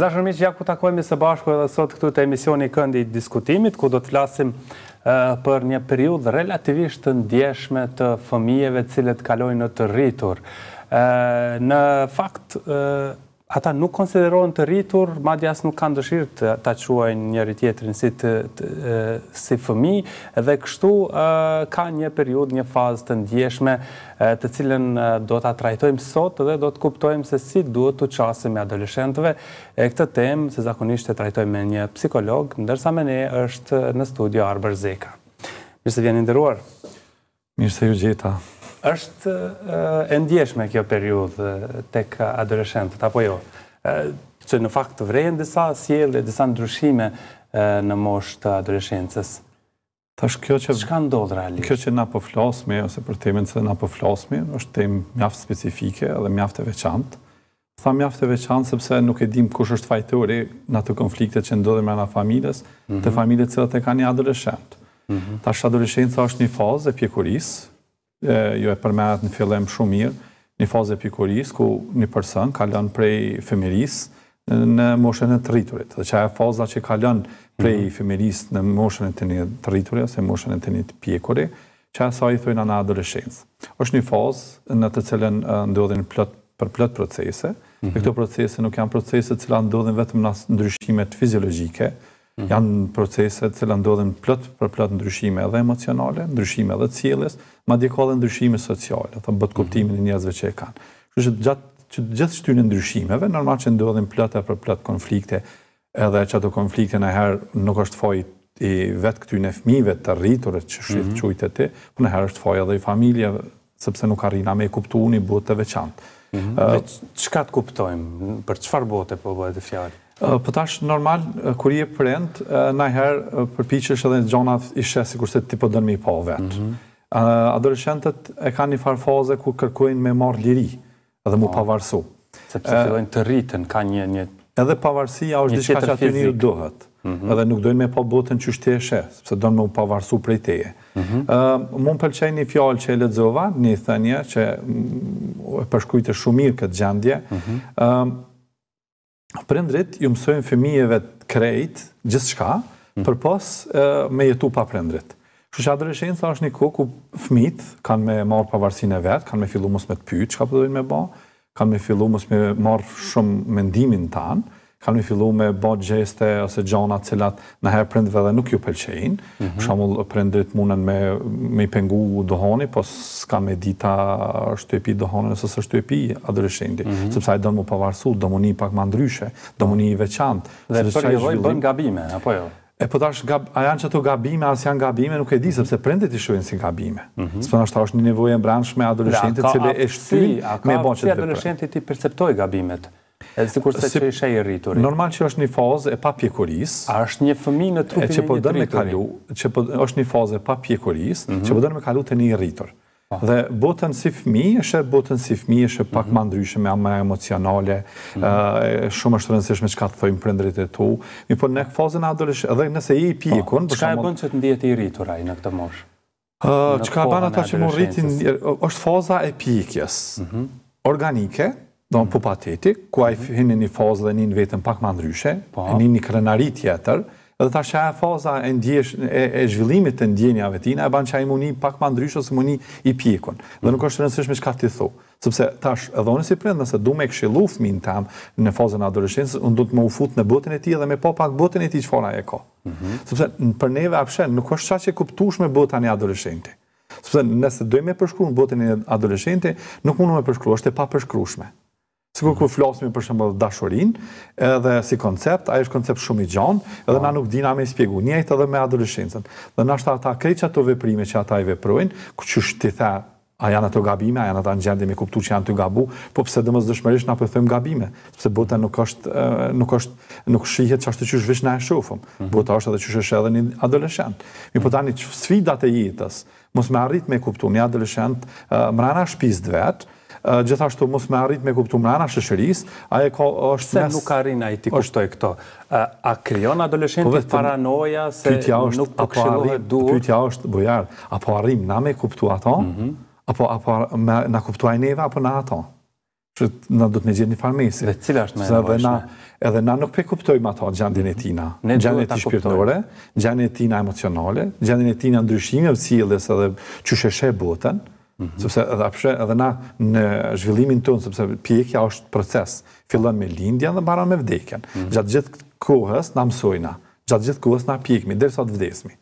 Zashën miqë, ja ku takojme së bashku edhe sot këtu të emisioni këndi i diskutimit, ku do të flasim për një periud relativisht të ndjeshme të fëmijeve cilët kalojnë të rritur. Në fakt, ata nuk konsiderohen të rritur, madje as nuk kanë dëshirë të ta quajnë njëri tjetrin si të, të si fëmijë dhe kështu ë ka një periudhë, një fazë të ndjeshme të cilën do ta trajtojmë sot dhe do të kuptojmë se si duhet të qasim me adoleshentëve e këtë temë se zakonisht e trajtojmë me një psikolog, ndërsa me ne është në studio Arber Zeka. Mirë se vjen nderuar. Mirë se ju gjeta është e ndjeshme kjo periudhë tek adoleshentët, apo jo? Që në fakt të vrejnë disa sjellë, disa ndryshime në moshë të adoleshentës. Tash kjo që... Shka ndodhë realisht? Kjo që na po ose për temin që na po flasmi, është tem mjaft specifike dhe mjaft e veçantë. Tha mjaft e veçantë, sepse nuk e dim kush është fajtëri në të konflikte që ndodhë me nga familës, të mhm. familët cilët e ka një adoleshentë. Mhm. Tash adoleshentës është një fazë e pjekurisë, jo e përmerat në fillem shumë mirë, një fazë e pikuris, ku një përsën kalon prej femiris në moshën e të rriturit. Dhe që e faza që kalon prej mhm. femiris në moshën e të një të rriturit, ose moshën e të një të pjekurit, që e sa i thujna në adolescens. është një fazë në të cilën ndodhin për plët procese, dhe mhm. këto procese nuk janë procese cila ndodhin vetëm në ndryshimet fiziologike, Mhm. janë procese që cilë ndodhen plët për plët ndryshime edhe emocionale, ndryshime edhe cilës, ma djeko edhe ndryshime sociale, dhe bëtë koptimin e mhm. njëzve që e kanë. Kështë që gjithë shtyrën ndryshimeve, normal që ndodhen plët e për plët konflikte, edhe që ato konflikte në herë nuk është foj i vetë këtyn e fmive të rritur që shqyt mhm. qujtë e ti, për në herë është foj edhe i familje, sëpse nuk arina me i kuptu unë i të veçantë. Dhe të kuptojmë? Për qëfar bote po bëhet e fjallë? Për po tash normal, kër i po po mhm. e prend, najherë përpichesh edhe gjonat ishe si kurse ti për dërmi po vetë. Adoleshentët e ka një farfaze ku kërkojnë me marë liri edhe mu ah. pavarësu. Sepse fillojnë të rritën, ka një një... Edhe pavarësia është diçka që aty një duhet. Mhm. Edhe nuk dojnë me po botën që shtje sepse dojnë me u pavarësu prej teje. Mhm. Mu më një fjallë që e ledzova, një thënje, që mm, e përshkujtë shumir këtë gjendje prendrit ju mësojnë fëmijëve të krejt gjithçka, mm. për pos me jetu pa prendrit. Kështu që adoleshenca është një kohë ku fëmijët kanë me marr pavarësinë e vet, kanë me filluar mos me të pyet çka po dojnë me bë, kanë me filluar mos me marr shumë mendimin tan, mm kanë mi fillu me bëtë gjeste ose gjona cilat në herë prindve dhe nuk ju pëlqejin, mm -hmm. shamull prindit munen me, me i pengu dohoni, po s'ka me dita shtuepi dohoni, nësë së shtuepi adreshendi, mm -hmm. sepsa e dënë mu pavarësut, një pak më ndryshe, dëmë një veçant. Dhe për një dojë gabime, apo jo? E po tash gab, a janë çato gabime as janë gabime, nuk e di sepse prindet i shohin si gabime. Mm -hmm. Sepse është një nevojë e mbrëmshme pra, adoleshentit, cili është sy me i perceptoj gabimet. Edhe sikur se çe isha i rritur. Normal që është një fazë e papjekuris. A është një fëmijë në trupin e po një që po dën me kalu, që po është një fazë e papjekuris, mhm. që po dën me kalu te një i rritur. Po. Dhe botën si fëmijë është botën si fëmijë është pak më ndryshe me ndryshme, emocionale, ë mhm. shumë është rëndësishme çka të thojmë prindërit e tu. Mi po në fazën adolesh edhe nëse je i pikun, po, çka e bën që të ndihet i rritur ai në këtë moshë? ë çka bën ata që mund rritin është faza e pikjes. Mhm. Organike, Do po mm. pupatetik, ku a i finin mhm. një fazë dhe njën vetën pak ma ndryshe, pa. e njën një krenari tjetër, edhe ta shaja faza e, ndjesh, e, zhvillimit të ndjenja vetina, e banë që a i muni pak ma ndryshe ose muni i pjekun. Dhe mhm. nuk është rëndësishme që ka ti thu. Sëpse tash edhe onë si prind, nëse du me këshilu fëmin të në fazën adoreshinës, unë du të më ufut në botën e ti dhe me po pak botën e ti që fora e ka. Mm Sëpse për neve apshen, nuk është qa që kuptush me botën e adoreshinëti. nëse dojmë e përshkru në botën e adoleshente, nuk mundu me përshkru, është e pa përshkrushme. Sikur kur flasim për shembull dashurinë, edhe si koncept, ai është koncept shumë i gjatë, edhe na po. nuk dina më sqegu. Njëjt edhe me adoleshencën. Dhe na shtata ata krejt ato veprime që ata i veprojnë, ku çysh ti tha, a janë ato gabime, a janë ata ngjarje me kuptuar që janë të gabu, po pse domosdoshmërisht na po them gabime, sepse bota nuk është nuk është nuk shihet çfarë çysh veç na e shohum. Mhm. Bota është edhe çysh është edhe një adoleshent. Mi po tani sfidat e jetës, mos më arrit me kuptuar, një adoleshent mbrana shtëpisë vetë, gjithashtu mos me arrit me kuptu mrena shëshëris, a e është... Se nuk arrin a i ti kushtoj këto? A kryon adolescentit po paranoja se nuk pëkshilohet dur? Pytja është, bujar, po apo arrim na me kuptu ato? Mhm. Apo na kuptuaj neve, apo na ato? Që na do të me gjithë një farmesi. Dhe cila është me në bëjshme? Edhe na nuk pe kuptojmë ato gjandin e mhm. tina. Gjandin e ti shpirtore, Gjandin e tina emocionale, Gjandin e tina ndryshime, cilës edhe qësheshe botën, Mhm. Sëpse edhe apshe edhe na në zhvillimin tonë, sëpse pjekja është proces, fillon me lindja dhe mbaron me vdekjen. Mhm. Gjatë gjithë kohës na mësojna, gjatë gjithë kohës na pjekmi, dhe sot vdesmi.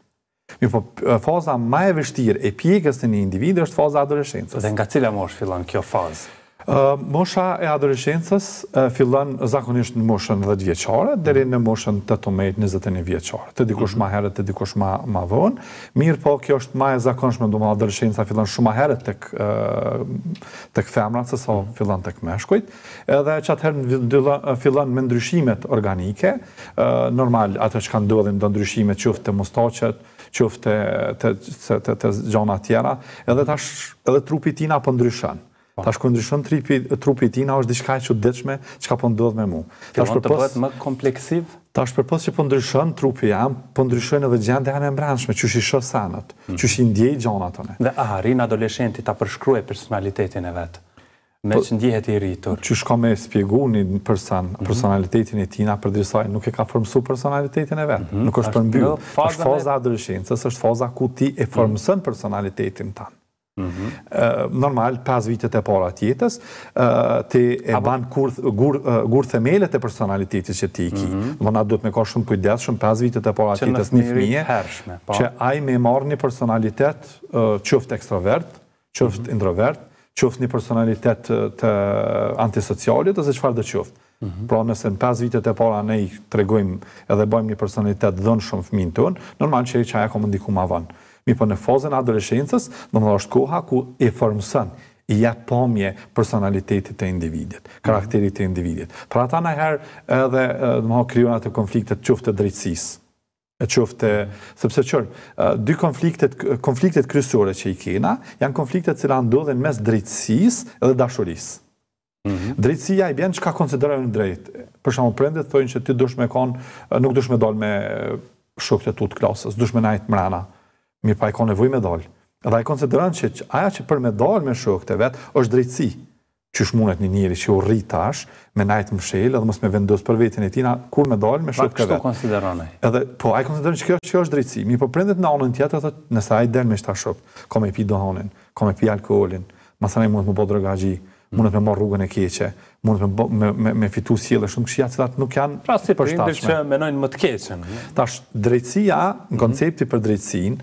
Mi po, faza ma e vështirë e pjekës të një individ është faza adoleshencës. Dhe nga cila mosh fillon kjo fazë? Mosha e adoleshencës fillon zakonisht në moshën dhe të vjeqare, mm. deri në moshën të të mejt në vjeqare, të dikush mm-hmm. ma herët, të dikush ma vonë. Mirë po, kjo është ma e zakonshme, do adoleshenca fillon shumë herët heret të këfemrat, se so mm. fillon të këmeshkujt. Edhe që atëherë fillon me ndryshimet organike, normal, atër që kanë dodhin do ndryshimet që ufë të mustoqet, që ufë të gjona tjera, edhe trupi tina po ndryshon. Po. Ta shkur ndryshon trupi trupi i tina është diçka e çuditshme çka po ndodh me mua. Ta shkur po bëhet më kompleksiv. Ta shkur po si po ndryshon trupi jam, po ndryshon edhe gjendja e mbrëmshme, çu shi shos sanat, çu mm. shi ndjej gjona atë. Dhe a rin adoleshenti ta përshkruaj personalitetin e vet? Me po- që ndjehet i rritur. Që shka me spjeguni person, mm -hmm. personalitetin e tina, për dirësaj nuk e ka formësu personalitetin e vetë. Mm -hmm. Nuk është përmbyllë. Është, është faza adrëshinë, sësë është faza ku ti e formësën mm -hmm. personalitetin tanë normal, 5 vitet e para tjetës, ti e ban Gurë themelet e personalitetit që ti i ki. Më mhm. nga duhet me ka shumë kujdes shumë 5 vitet e para tjetës një fëmije, po. që aj me marë një personalitet qëft ekstrovert, qëft mhm. introvert, qëft një personalitet të antisocialit, dhe qëfar dhe qëft. Pra nëse në 5 vitet e para ne i tregojmë edhe bëjmë një personalitet dhënë shumë fëmin të unë, normal që e qaja komë ndiku ma vanë mi po në fazën adoleshencës, në më dhe është koha ku e formësën, i jetë pomje personalitetit të individit, karakterit të individit. Pra ta në herë edhe do më dhe kryonat e konfliktet qoftë të drejtsis, e qëftë të, sëpse qërë, dy konfliktet, konfliktet krysore që i kena, janë konfliktet cila ndodhen mes drejtsis edhe dashuris. Mhm. Drejtsia i bjenë që ka konsiderajnë në drejt. Për shumë prendit, thëjnë që ti dush me konë, nuk dush me dolë me shokët e tutë klasës, dush me najtë mrena mirë pa e ka nevoj me dalë. Edhe a i konsideran që aja që për me dalë me shokët e vetë, është drejtësi që shmunet një njëri që u rritash, me najtë mshelë, edhe mos me vendus për vetin e tina, kur me dalë me shokët e vetë. Pa, kështu konsideran e? Edhe, po, a i konsideran që kjo është, drejtësi. Mi për po, prendet në anën tjetër, dhe nëse a i del me shta shokët, ka me pi dohonin, ka me pi alkoholin, masane mund të më bo drogagji, mundet me marrë rrugën e keqe, mundet me, me, me, me fitu sjele, shumë këshia cilat nuk janë pra, si Pra si për që menojnë më të keqen. Tash, drejtsia, në koncepti për drejtsin,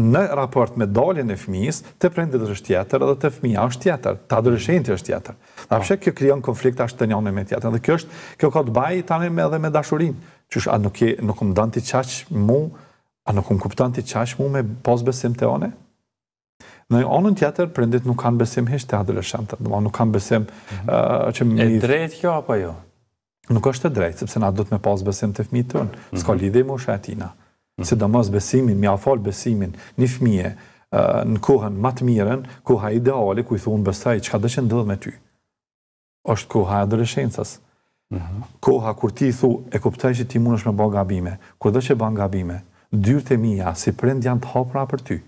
në raport me daljen e fëmijës, te prindi është tjetër dhe te fëmia është tjetër, te adoleshenti është tjetër. Na pse kjo krijon konflikt ashtë të njëjtën me tjetrën? Dhe kjo është, kjo ka të baj tani me edhe me dashurinë. Qysh a nuk e nuk më dën ti çaj mu, a nuk më kupton ti çaj mu me pas besim te one? Në anën tjetër prindit nuk kanë besim hiç te adoleshentët, do nuk kanë besim mm -hmm. uh, që mi... E drejt kjo apo jo? Nuk është e drejtë, sepse na duhet me pas besim te fëmijët ton. Mm -hmm. Ska mhm. lidhje me ushatina. Mm -hmm si da besimin, mi afal besimin, një fmije, në kohën matë miren, koha ideale, ku i thunë bësaj, qka dhe që ndodhë me ty? është koha e dërëshensës. Mhm. Koha kur ti i thu, e kuptaj që ti mund është me bërë gabime, kur dhe që bërë gabime, dyrët e mija, si prend janë të hapra për ty.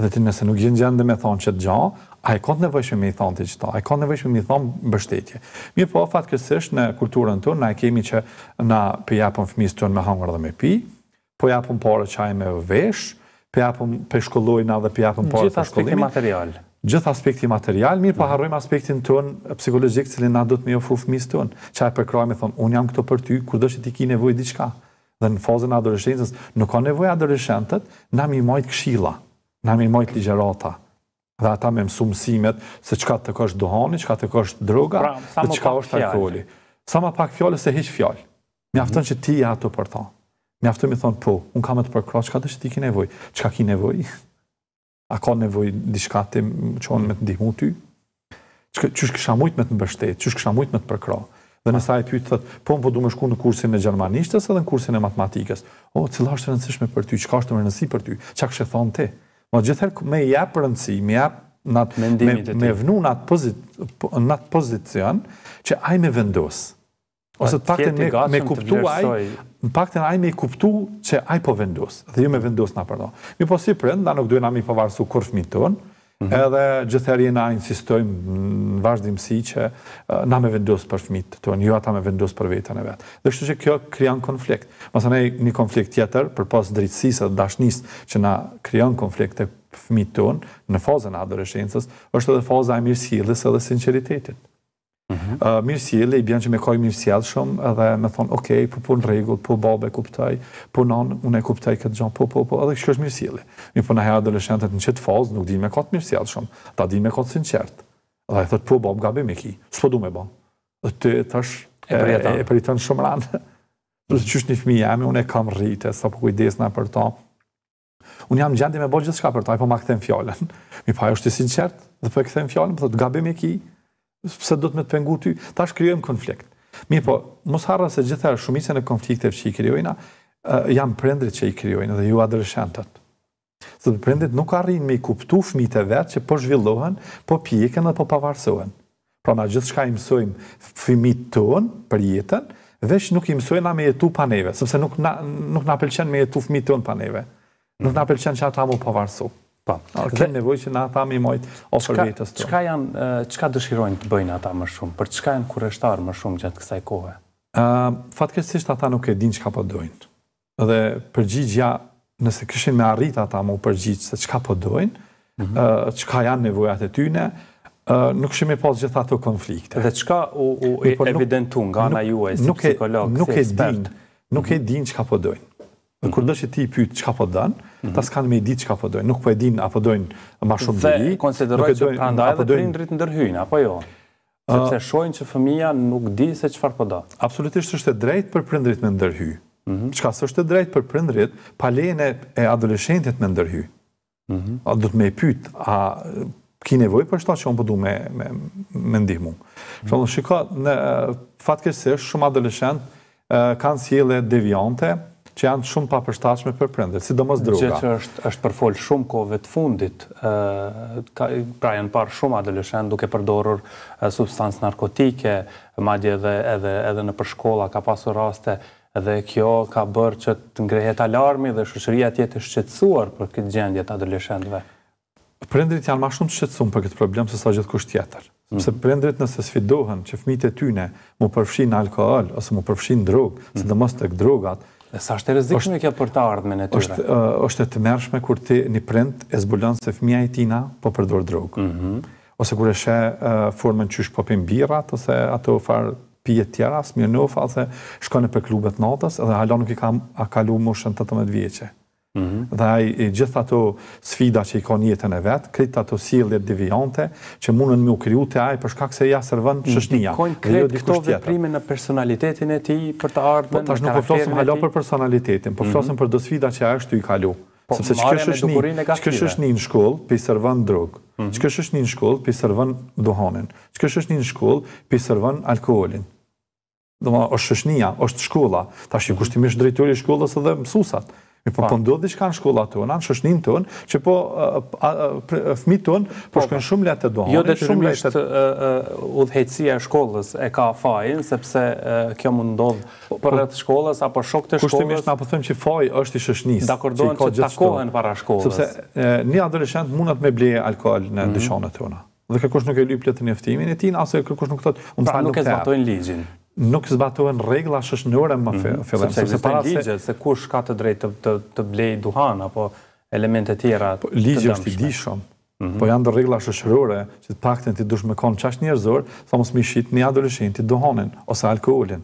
Dhe ti nëse nuk gjenë gjenë dhe me thonë që të gja, a e kontë nevëshme me i thonë të qëta, a e kontë nevëshme me i thonë bështetje. Mi po, fatë kësështë në kulturën të, na e kemi që na pëjapën fëmisë të në me hangër dhe me pi, po japëm pare qaj me vesh, po japëm për po shkollojnë dhe po japëm pare për shkollimin. Gjithë aspekti material. Gjithë aspekti material, mirë po harrojmë aspektin ton psikologjik cilin na do të me ofru jo fëmis ton. Qaj për krajme thonë, unë jam këto për ty, kur do dështë ti ki nevoj diqka. Dhe në fazën adoleshenës, nuk ka nevoj adoleshentët, na mi majt kshila, na mi majt ligjerata, dhe ata me mësu mësimet se qka të kësht duhani, qka të kësht droga, pra, dhe qka është alkoholi. Sa ma pak fjallë, se heq fjallë. Mi aftën që ti e ato për ta. Mjaftë më thon po, un kam të përkrah çka dish ti ke nevoj, çka ki nevoj. A ka nevoj diçka ti më çon me të ndihmu ty? Çka çush ke shamujt me të mbështet, çush ke shamujt me të përkro? Dhe nëse e pyet thot, po un po duam të shkoj në kursin e gjermanishtës edhe në kursin e matematikës. O, cilla është e rëndësishme për ty, çka është më rëndësi për ty? Çka e thon ti? Ma gjithëherë me jap rëndësi, me jap natë mendimit të tij. Me vnu nat pozit, po, nat pozicion që ai më vendos ose të pakten me, me kuptu aj, në paktën aj me kuptu që aj po vendus, dhe ju jo me vendus nga përdo. Mi po si prënd, da nuk duhe nga mi pavarësu kur fmi të tënë, Mm -hmm. edhe gjithëherë jena insistojmë në vazhdimësi që uh, na me vendos për fëmit të tonë, ju jo ata me vendos për vetën e vetë. Dhe shtu që kjo krijon konflikt. Masa ne një konflikt tjetër, për pas dritsisë dhe dashnisë që na krijon konflikt të fëmit të tonë, në fazën adoreshensës, është edhe faza e mirësjilës edhe sinceritetit. Mhm. Mirë si jeli, i bjenë që me kaj mirë si shumë, edhe me thonë, okej, po punë regullë, po babë e kuptaj, po nanë, unë e kuptaj këtë gjanë, po, po, po, edhe kështë mirë si jeli. Një punë e hejë adolescentet në qëtë fazë, nuk di me ka të mirë si jelë shumë, ta di me ka të sinqertë, edhe e thëtë, po babë gabi me ki, s'po du me ba. Dhe të e tash e pritën shumë ranë. Dhe qështë një fmi jemi, unë e kam rritë, sa po kujdes për ta. Unë jam gjendje me bo dhe shka për ta, i po ma këthejmë fjallën. Mi pa e është i sinqertë, dhe po e këthejmë fjallën, po të gabim e ki, pse do të më të pengu ty, tash krijojm konflikt. Mirë po, mos harra se gjithëherë shumicën e konflikteve që i krijojna janë prindrit që i krijojnë dhe ju adoleshentët. Se prindrit nuk arrin me i kuptu fëmijët e vet që po zhvillohen, po pjekën apo pavarësohen. Pra na gjithçka i mësojmë fëmijët ton për jetën, veç nuk i mësojmë na me jetu pa neve, sepse nuk na nuk na pëlqen me jetu fëmijët ton pa neve. Nuk na pëlqen që ata mu Pa, po. okay. dhe nevoj që na ata mi mojt ofër vetës të. Qka, janë, çka dëshirojnë të bëjnë ata më shumë? Për çka janë kureshtarë më shumë gjatë kësaj kohë? Uh, Fatkesisht ata nuk e din çka po dojnë. Dhe përgjigja, nëse këshin me arritë ata mu përgjigjë se çka po dojnë, mm -hmm. uh, janë nevojat e tyne, Uh, nuk shumë pas posë gjitha të konflikte. Dhe qka u, u po evidentu nga ana juaj si nuk, psikolog, nuk si ekspert? Nuk e mhm. din që ka po dojnë. Dhe kur dështë ti i pyjtë që ka po dënë, mhm. ta s'kanë me i ditë që ka po dënë, nuk po e dinë apo dojnë ma shumë dhe i. Dhe konsideroj që prandaj dhe të rindrit në dërhyjnë, apo jo? Sepse shojnë që fëmija nuk di se që farë po dënë. Absolutisht është e drejtë për prindrit me ndërhyjnë. Që mhm. ka është e drejtë për prindrit, pa lejnë e adolescentit me ndërhyjnë. Mhm. a të me i pyjtë, a ki nevoj për shta që onë përdu po me ndihmu. Shumë si kanë le deviante, që janë shumë papërshtashme për prendet, sidomos droga. Gje që është është përfol shumë kohëve të fundit, ë ka pra janë parë shumë adoleshen duke përdorur e, substancë narkotike, madje edhe edhe edhe në përshkolla ka pasur raste dhe kjo ka bërë që të ngrehet alarmi dhe shoqëria të jetë për këtë gjendje të adoleshentëve. Prendrit janë më shumë të shqetësuar për këtë problem se sa gjithkusht tjetër. Mhm. Sepse mm. prendrit nëse sfidohen që fëmijët e tyre mu përfshin alkool ose mu përfshin drogë, mm. sidomos tek drogat, Dhe sa është e rezikme kja për të ardhme në tyre? është, është të mershme kur ti një prind e zbulon se fëmija i tina po përdor drogë. Mhm. Ose kur e shë uh, formën qysh popin birat, ose ato farë pije tjera, smirnofa, ose shkone për klubet natës, edhe halon nuk i ka, a kalu moshën 18 vjeqe dhe ai i gjithë ato sfida që i ka jetën e vet, këto ato sjellje devijante që mundën më u kriju te ai për shkak se ja servon shoshnia. Ai do të kushtojë në personalitetin e tij për të ardhmën në tij. Po tash nuk po flasim hala për personalitetin, po flasim mhm. për do sfida që ai është i kalu. Po, Sepse çka shoshni, çka shoshni në shkollë, pi servon drog. Mhm. Çka shoshni në shkollë, pi servon duhanin. Çka shoshni në shkollë, pi servon alkoolin. Domo është shoshnia, është shkolla. Tash mhm. i kushtimisht drejtori i shkollës edhe mësuesat. Në po përndodhë diçka në shkolla tona, në shëshnin tonë, që po fmi tonë po shkën shumë letë të dohonë. Jo dhe të rrimisht udhejtësia shkollës e ka fajin, sepse kjo më ndodhë po, për po. rrët shkollës, apo shok të shkollës. Kushtimisht nga përthëm po që faj është i shëshnis. Dhe që të takohen para shkollës. Sepse një adolescent mundat me bleje alkohol në mhm. dëshonët të Dhe kërkush nuk e lypë të njeftimin e tin, asë kërkush nuk të të të të të ligjin. të të nuk zbatohen rregulla shoqënore më mm -hmm. fillim sepse, ligje, se, kush ka të drejtë të, të, blej duhan apo elemente tjera po, ligje të dëmshme. është i di mm po janë dhe rregulla shoqërore që të paktën ti dush me kon çash njerëzor sa mos mi shit një adoleshin duhanin ose alkoolin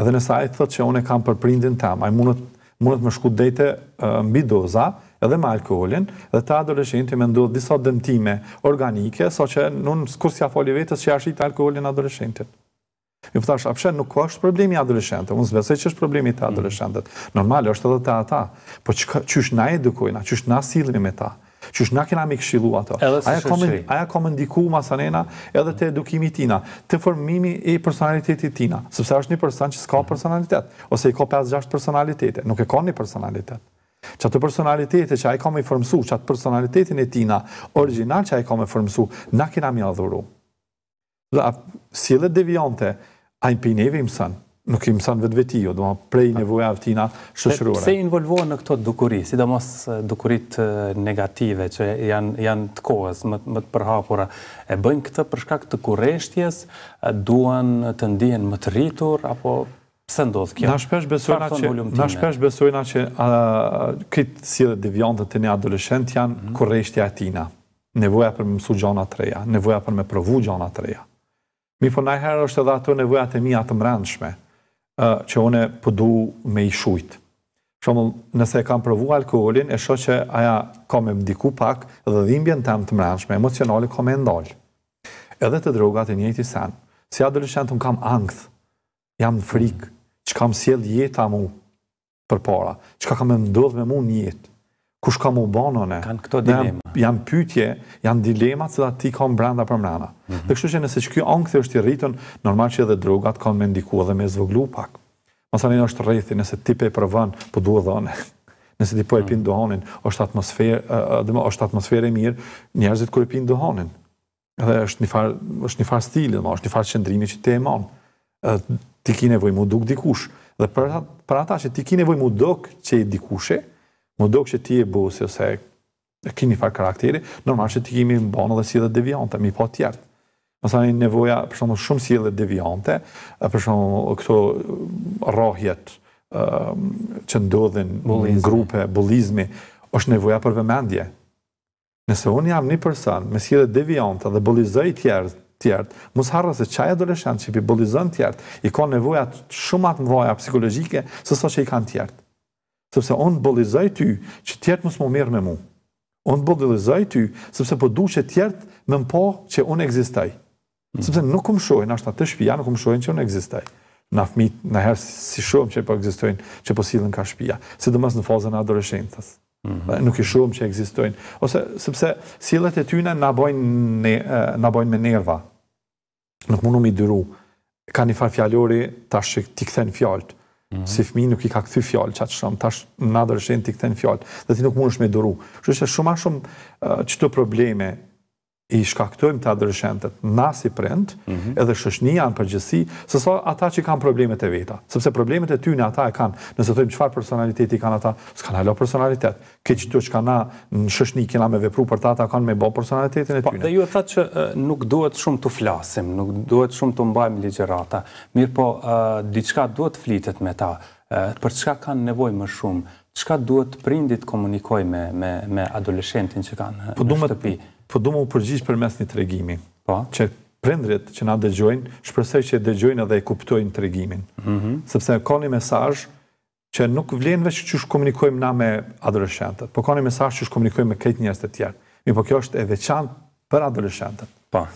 edhe nësa e thotë që unë kam për prindin tam ai mundot mundot më shku mbi doza edhe me alkoolin, dhe ta adoleshenti me ndodhë disa dëmtime organike, so që nuk s'ku s'ja foli vetës që ja shqit alkoholin adoleshentit po thash, apshen nuk ka është problemi adoleshente, unë zbesoj që është problemi të mm. adoleshentëve. Normal, është edhe të ata. Po qysh na edukojna, çysh na silimi me ta, Çysh na kena me këshilu ato. Aja ka më ndiku ma sanena edhe të edukimi tina, të formimi e personalitetit tina, sëpse është një person që s'ka mm. personalitet, ose i ka 5-6 personalitete, nuk e ka një personalitet. Që personalitete që ai ka më formësu, që personalitetin e tina, original që ai ka më formësu, na kemi adhuruar. adhuru dhe a edhe devijante a i për i nuk i mësën vetë veti jo, do më prej nevoja tina shëshërura. Se involvohen në këto dukuri, si do mos dukurit negative, që janë të kohës, më të përhapura, e bëjnë këtë përshka të kureshtjes, duan të ndijen më të rritur, apo pëse ndodhë kjo? Na shpesh besojna që këtë si edhe devionte të një adolescent janë mhm. kureshtja e tina, nevoja për më mësu gjona treja, nevoja për me provu gjona treja. Mi po najherë është edhe ato nevojat e mi atë mrandshme, që une përdu po me i shujtë. Shumë, nëse e kam përvu alkoholin, e shumë që aja ka me mdiku pak dhe dhimbje në tem të mrandshme, emocionali ka me ndalë. Edhe të drogat e njëti sen, si adolescent të më kam angth, jam në frikë, që kam sjedh jetë a mu për para, që ka kam e mdodh me mu njëtë kush ka mu banone. Kanë këto dilema. Janë pytje, janë dilema që da ti kanë branda për mrena. Mhm. Dhe kështu që nëse që kjo angë është i rritën, normal që edhe drogat kanë me ndiku edhe me zvoglu pak. Masar një është rrethi, nëse ti pe përvën, po duhe dhane. Nëse ti po e mm. pinë dohonin, është atmosferë e mirë, njerëzit kërë e pinë dohonin. Edhe është një farë stilë, është një farë qëndrimi që ti e manë. Ti ki nevoj mu duk dikush. Dhe për ata që ti ki nevoj mu duk që i dikushe, më do që ti e busi ose e kini farë karakteri, normal që ti kimi më bonë dhe si dhe devionte, mi po tjertë. një nevoja, për shumë shumë si dhe devionte, për shumë këto rohjet që ndodhin në grupe, bulizmi, është nevoja për vëmendje. Nëse unë jam një person, me si dhe devionte dhe bulizoj tjertë, tjertë, mos harra se qaj adoleshen që i bulizon tjertë, i ka nevojat shumë atë mdoja psikologike, sësa që i kanë tjertë sepse on bëllizaj ty që ti të më merr me mua. On bëllizaj ty sepse po që ti të më po që un ekzistoj. Mm. Sepse nuk kum shohin ashta të shtëpia, nuk kum shohin që un ekzistoj. Na fëmit, na herë si shohim që po ekzistojnë, që po sillen ka shtëpia, sidomos në fazën e adoleshencës. Mm -hmm. nuk i shohim që ekzistojnë ose sepse sillet e tyne na bojnë na bojnë me nerva. Nuk mundu mi dyru. Ka një farë fjallori, ta ti këthen fjallët. Mhm. Si fmi nuk i ka këthy fjallë qatë shumë, tash shë në adërshen të i fjallë, dhe ti nuk mundesh është me doru. Shë shumë a shumë që të probleme i shkaktojmë të adreshentet na si mhm. edhe shëshnia në përgjësi, sëso ata që kanë problemet e veta, sëpse problemet e ty në ata e kanë, nëse tojmë qëfar personaliteti kanë ata, s'kanë halo personalitet, ke që që kanë në shëshni kena me vepru për ta, ata kanë me bo personalitetin e po, ty. Pa, dhe ju e thatë që nuk duhet shumë të flasim, nuk duhet shumë të mbajmë ligjerata, mirë po, diçka duhet flitet me ta, për çka kanë nevoj më shumë, çka duhet prindit komunikoj me, me, me adoleshentin që kanë po në shtëpi? po do më përgjigj për mes një të regjimi, pa, po. që prindrit që na dëgjojnë, shpresoj që e dëgjojnë edhe e kuptojnë tregimin. Ëh. Mm -hmm. Sepse ka një mesazh që nuk vlen vetëm çu shkomunikojmë na me adoleshentët, po ka një mesazh që shkomunikojmë me këtë njerëz të tjerë. Mi po kjo është e veçantë për adoleshentët. Po.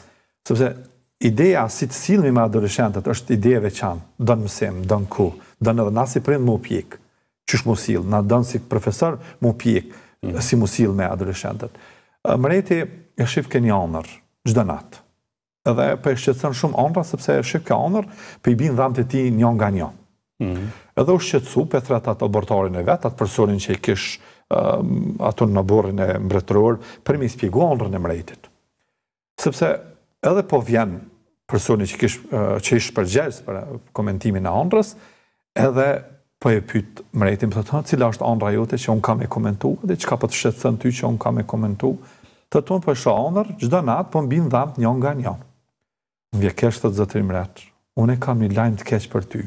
Sepse ideja si të silmi me adoleshentët është ide e veçantë. Don mësim, don ku, don edhe nasi prind më u pik. Çu shmo sill, na don si profesor më u mm -hmm. si më sill me adoleshentët. Mëreti, e shif ke një gjdo natë. Edhe për po e shqetson shumë anëra, sepse e shif ke anër, për po i binë dhamë të ti një nga një. Mhm. Edhe u shqetsu, për të ratë atë e vetë, atë personin që i kish ehm, atë në borën e mbretëror, për mi spjegu anërë në mrejtit. Sepse edhe po vjen personin që i kish që i shpërgjes për komentimin e anërës, edhe po e pytë mrejtim, për të të të të të të të të të të të të të të të të të të të të tonë për shohonër, gjdo natë, për po mbinë dhamë njën nga njën. Në vjekesh të të zëtërim reqë, unë e kam një lajmë të keqë për ty.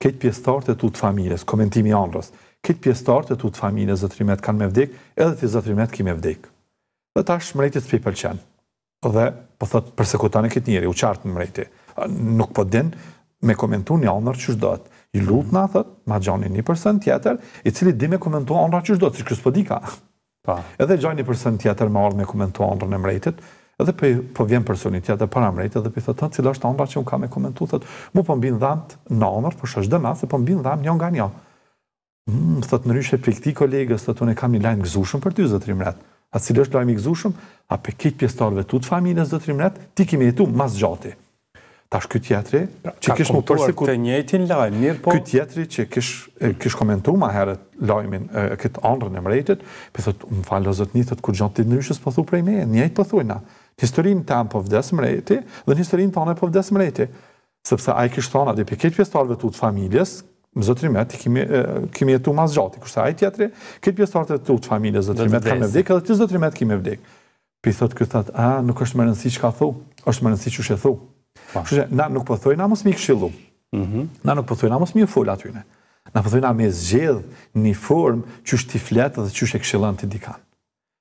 Këtë pjestar të tu familjes, komentimi andrës, këtë pjestar të tu familjes, zëtërimet kanë me vdikë, edhe të zëtërimet ki me vdikë. Dhe ta shmërejti të pipërqenë. Dhe për po thëtë përsekutane këtë njëri, u qartë në mërejti. Nuk po din me komentu një andrë që shdojt. I lutë në thëtë, ma gjoni një përsen tjetër, i cili di me komentu andrë që shdojt, si kësë për dika. Edhe gjojnë një në tjetër më ardhë me komentu andrën e mrejtit, edhe po vjen personi një tjetër para mrejtit, edhe për thëtë të cilë është andra që unë ka me komentu, thëtë mu po mbinë dhamët në andrë, po shështë dëna, se po mbinë dhamë një nga një. Hmm, thëtë në ryshe për këti kolegës, thëtë unë e kam i lajmë gëzushëm për ty, Zotrimret, A cilë është lajmë i gëzushëm? A për këtë pjestarve tu të familjes, zëtëri ti kime jetu mas gjatë. Tash ky teatri, pra, që kish më përse ku... Të njëjtin lajm, mirë po... Ky teatri që kish, kish komentu ma herët lajmin, këtë andrën e mrejtit, për thot, më falë o zëtë një, thot, kur gjatë të nëryshës për po thu prej me, njëjt për po thuj na. Historin të amë për po mrejti, dhe një historin të anë për vdes mrejti. Sëpse a i kish thona, dhe për këtë pjestarve të të familjes, më zotri kemi, kemi jetu mas gjati, kërse a i tjetëri, këtë pjestarve të të familjes, zotri me, kemi vdek, edhe ti zotri me, kemi vdek. Për thot, këtë thot, a, nuk është më rëndësi që ka thu, është më rëndësi që shë thu. Po. Kështu që na nuk po thojë na mos mi këshillu. Mhm. Na nuk po thojë na mos mi fol aty ne. Na po thojë na me zgjedh në formë që shti flet dhe që shë këshillon ti dikan.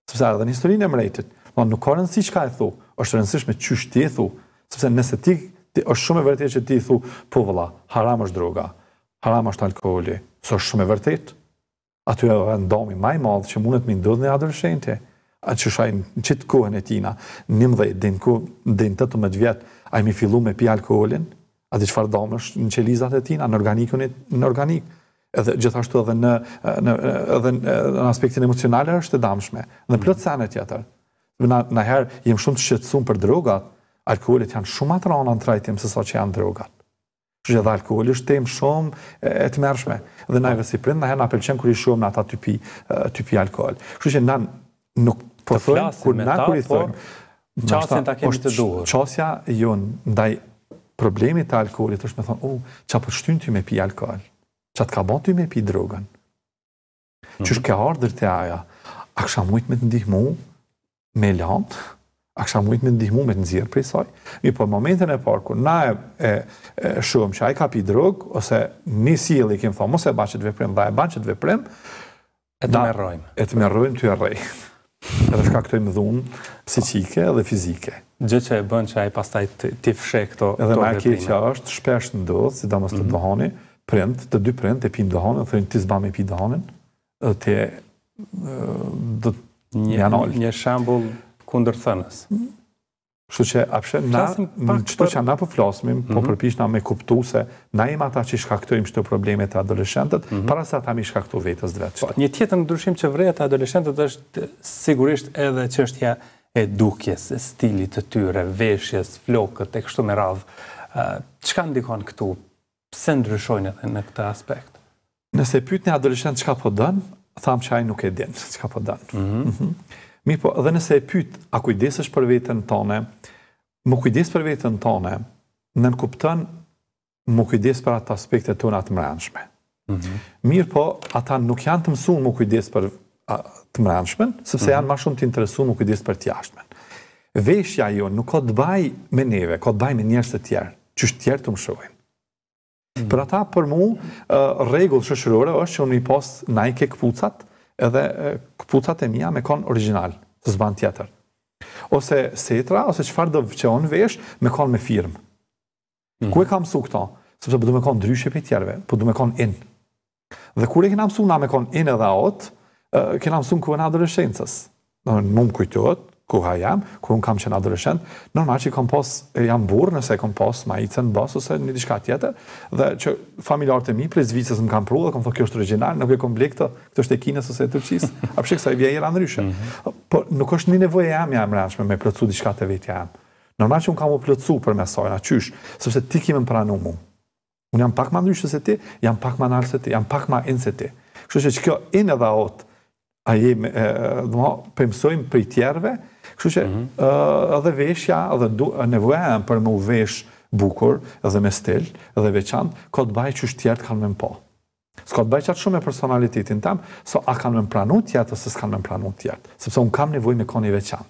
Sepse ardha në historinë e mretit, do po, nuk ka rëndsi çka e thu, është rëndësishme ç'është shti thu, sepse nëse ti ti është shumë e vërtetë që ti thu po valla, haram është droga, haram është alkooli, s'është so shumë e vërtetë. Aty është një më i madh që mundet mi ndodhni adoleshente, atë që shajnë qitë kohën e tina, njëmë dhe i dinë kohën, të më të vjetë, a mi fillu me pi alkoholin, a di qëfar dhomë në qelizat e tina, në organikën e në organikë edhe gjithashtu edhe në në edhe në, aspektin emocional është e dëmshme. Në plot sene tjetër. Do na na herë jam shumë të shqetësuar për drogat. alkoholit janë shumë më të rëndë në trajtim se sa që janë drogat. Që gjithë alkooli është tem shumë e të mërshme. Dhe na vësi prind na herë na pëlqen kur i në ata tipi tipi alkool. Kështu që nan nuk po thonë kur na kur i po, Qasjen ta kemi të duhur. Qasja jo ndaj problemit të alkoholit është me thonë, u, qa po shtyn ty me pi alkohol, qa të ka bon ty me pi drogën, mhm. që është ke ardhër të aja, a kësha mujtë me të ndihmu me lantë, a kësha mujtë me të ndihmu me të nëzirë prej saj. Mi po, momentin e parku, na e, shumë që a i ka pi drogë, ose një sili, kemë thonë, mos e ba që të veprim, dhe e ba që të veprim, e të merrojmë. E të merrojmë, ty e rejmë. Edhe shkaktojmë këtoj më dhunë psikike dhe fizike. Gjë që e bënë që ai pastaj të fshe këto Edhe ma e që është shpesh ndodh, dohë, si damas të mhm. dohani, prind, të dy prind, e pinë dohani, dhe ti të zbame i pinë dohani, dhe të janë Një shembull kundër thënës. Shtu që apshe, na, në qëto që na po flasmim, po mhm. përpish na me kuptu se na ima ata që i shkaktojmë qëto probleme të adolescentet, mhm. para sa ta mi shkaktu vetës po, dhe të Një tjetë në dërshim që vrejë të adolescentet është sigurisht edhe që është ja edukjes, stilit të tyre, veshjes, flokët, e kështu me radhë. Qëka ndikon këtu? Pse ndryshojnë edhe në këta aspekt? Nëse pytë një adolescent qëka po dënë, thamë që ajë nuk e dinë që po dënë. Mhm. Mi po, edhe nëse e pytë, a kujdes është për vetën tëne, më kujdes për vetën tëne, në nënkuptën, më kujdes për atë aspekte të në atë mrenshme. Mm -hmm. Mirë po, ata nuk janë të mësu më kujdes për a, të mrenshmen, sepse mm -hmm. janë ma shumë të interesu më kujdes për të jashtmen. Veshja jo nuk ka të baj me neve, ka të baj me njerës të tjerë, që është tjerë të më shëvojnë. Mm -hmm. Për ata, për mu, regullë shëshërore është që unë i posë najke këpucat, mm edhe këpucat e mija me konë original, të zban tjetër. Ose setra, ose qëfar dhe vëqeon vesh, me konë me firmë. Mm -hmm. Ku e kam su këto? Sëpse po du me konë dryshe për tjerve, po du me konë in. Dhe kur e kena mësu na me konë in edhe aot, kena mësu në kuvena adoleshencës. Në më më kujtuat, kuha jam, ku unë kam qenë adoleshen, normal që kom pos, jam burë, nëse kom pos, ma i cënë bas, ose një dishka tjetër, dhe që familjarët e mi, prej zvicës më kam pru, dhe kom thë kjo është regjinal, nuk e kom blik të, këtë është e kinës ose e tërqis, a përshik sa i vjej i ranë mhm. Por nuk është një nevoje jam, jam rrashme, me plëcu dishka të vetja jam. Normal që unë kam u plëcu për mesoj, a qysh, sëpse ti kime më pranu mu. Unë jam pak ma ndryshë se ti, jam pak ma nalë se ti, jam pak ma inë se ti. Kështë që kjo inë edhe otë, a jemi, dhe më, përmësojmë për i tjerve, kështu që mhm. edhe veshja, edhe nevojën për më vesh bukur, edhe me stil, edhe veçant, ko të baj që shtjertë kanë me më po. Sko të baj qatë shumë e personalitetin tam, so a kanë me më pranu tjertë, ose s'kanë me më pranu tjertë, sepse unë kam nevoj me koni veçant.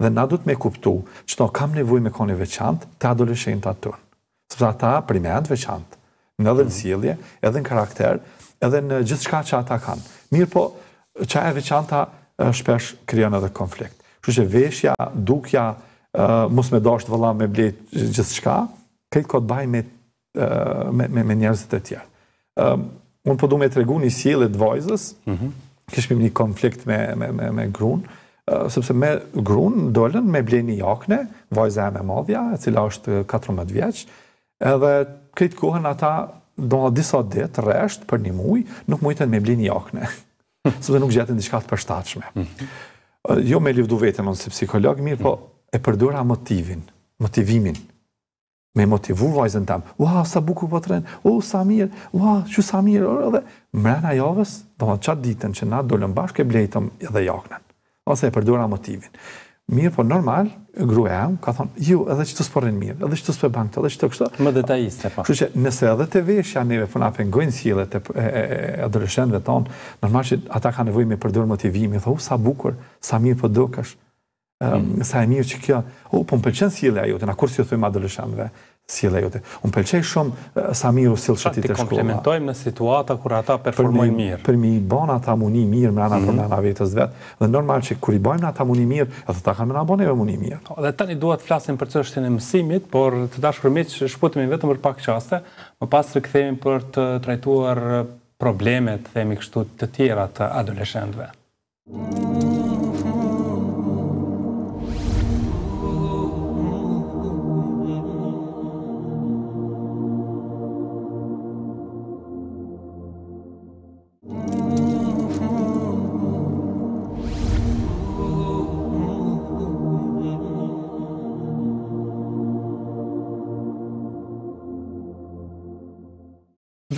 Dhe na du të me kuptu, që to kam nevoj me koni veçant, të adoleshejnë të atërën. Sepse ata primejnë veçant, në dhe në zilje, mhm. edhe në karakter, edhe në gjithë shka që ata kanë. Mirë po, që e veçanta shpesh kryon edhe konflikt. Që që veshja, dukja, mus me dosht vëlla me blejt gjithë shka, këtë këtë baj me, me, me, njerëzit e tjerë. Um, unë po du me të regu një sjele të vojzës, mm një konflikt me, me, me, me grunë, uh, sepse me grunë dollën me blej një jakne, vojzë e me modhja, e cila është 14 vjeqë, edhe këtë kohën ata do në disa ditë, reshtë, për një mujë, nuk mujten me blej një sëpse nuk gjetin një shkatë përshtatshme. Jo me livdu vetëm, nësi psikolog, mirë po e përdura motivin, motivimin, me motivu vajzën tam ua, sa buku po të rrenë, u, sa mirë, ua, që sa mirë, dhe mrena javës, dhe qatë ditën që na dollën bashkë e blejtëm dhe jaknën. ose e përdura motivin. Mirë, po normal, gruja ka thonë, ju, edhe që të sporin mirë, edhe që të sporin bankë edhe që të kështë. Më detajiste, po. Që që nëse edhe të veshja, neve, puna po për ngojnë cilë e adrëshendve tonë, normal që ata ka nevoj me përdur motivimi, të vimi, sa bukur, sa mirë për po dukësh, mm. sa e mirë që kjo, u, po më përqenë cilë e të na kur ju të thujmë si jote. Unë pëlqej shumë Samiru sillshit të shkollës. Ne komplementojmë në situata kur ata performojnë mirë. Për mi, mi bën ata mirë me ana mm -hmm. të vetës vet. Dhe normal që kur i bëjmë ata muni mirë, ata ta kanë më abonë me mundi mirë. Po, dhe tani dua të flasim për çështjen e mësimit, por të dashur miq, shpotemi vetëm për pak çaste. Më pas rikthehemi për të trajtuar problemet, themi kështu, të tjera të adoleshentëve. Mm -hmm.